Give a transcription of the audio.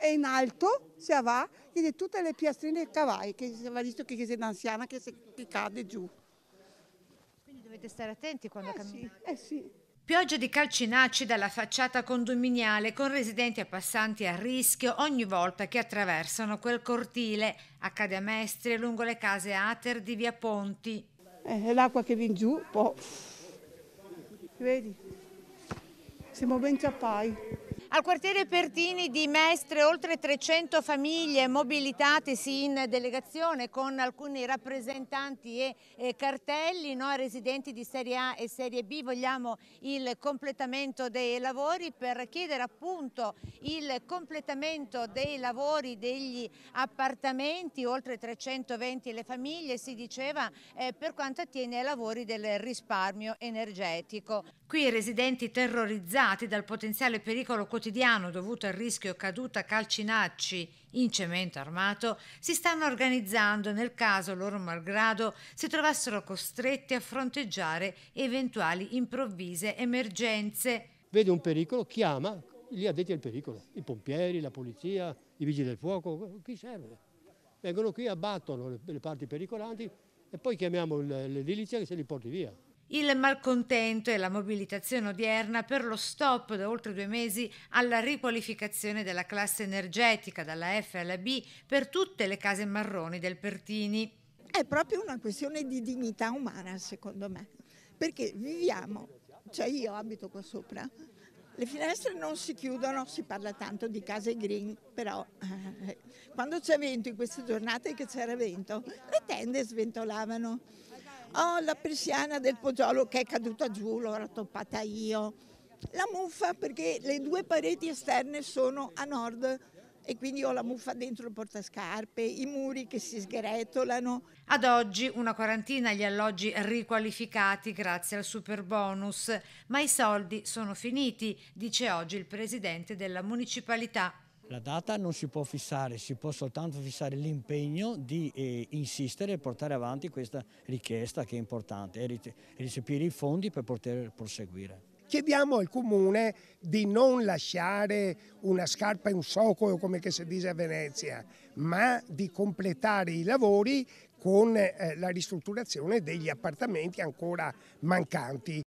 e in alto si va, quindi tutte le piastrine e cavai, che si va visto che sei anziana che, che cade giù. Quindi dovete stare attenti quando eh camminate. Sì, eh sì. Pioggia di calcinacci dalla facciata condominiale con residenti e passanti a rischio ogni volta che attraversano quel cortile Accade a Cademestri lungo le case Ater di Via Ponti. Eh, l'acqua che viene giù, un po'. Vedi? Siamo ben ciappai. Al quartiere Pertini di Mestre oltre 300 famiglie mobilitatesi in delegazione con alcuni rappresentanti e, cartelli, noi residenti di Serie A e Serie B vogliamo il completamento dei lavori per chiedere appunto il completamento dei lavori degli appartamenti, oltre 320 le famiglie si diceva eh, per quanto attiene ai lavori del risparmio energetico. Qui i residenti terrorizzati dal potenziale pericolo quotidiano quotidiano dovuto al rischio caduta calcinacci in cemento armato, si stanno organizzando nel caso loro malgrado si trovassero costretti a fronteggiare eventuali improvvise emergenze. Vede un pericolo, chiama gli addetti al pericolo, i pompieri, la polizia, i vigili del fuoco, chi serve. Vengono qui, abbattono le parti pericolanti e poi chiamiamo l'edilizia che se li porti via. Il malcontento e la mobilitazione odierna per lo stop da oltre due mesi alla riqualificazione della classe energetica dalla F alla B per tutte le case marroni del Pertini. È proprio una questione di dignità umana, secondo me, perché viviamo, cioè io abito qua sopra, le finestre non si chiudono, si parla tanto di case green, però eh, quando c'è vento in queste giornate che c'era vento, le tende sventolavano. Oh, la persiana del Poggiolo che è caduta giù, l'ho rattoppata io. La muffa perché le due pareti esterne sono a nord e quindi ho la muffa dentro il portascarpe, i muri che si sgretolano. Ad oggi una quarantina gli alloggi riqualificati grazie al super bonus, ma i soldi sono finiti, dice oggi il presidente della municipalità la data non si può fissare, si può soltanto fissare l'impegno di eh, insistere e portare avanti questa richiesta che è importante e recepire i fondi per poter proseguire. Chiediamo al comune di non lasciare una scarpa e un soccolo come si dice a Venezia, ma di completare i lavori con eh, la ristrutturazione degli appartamenti ancora mancanti.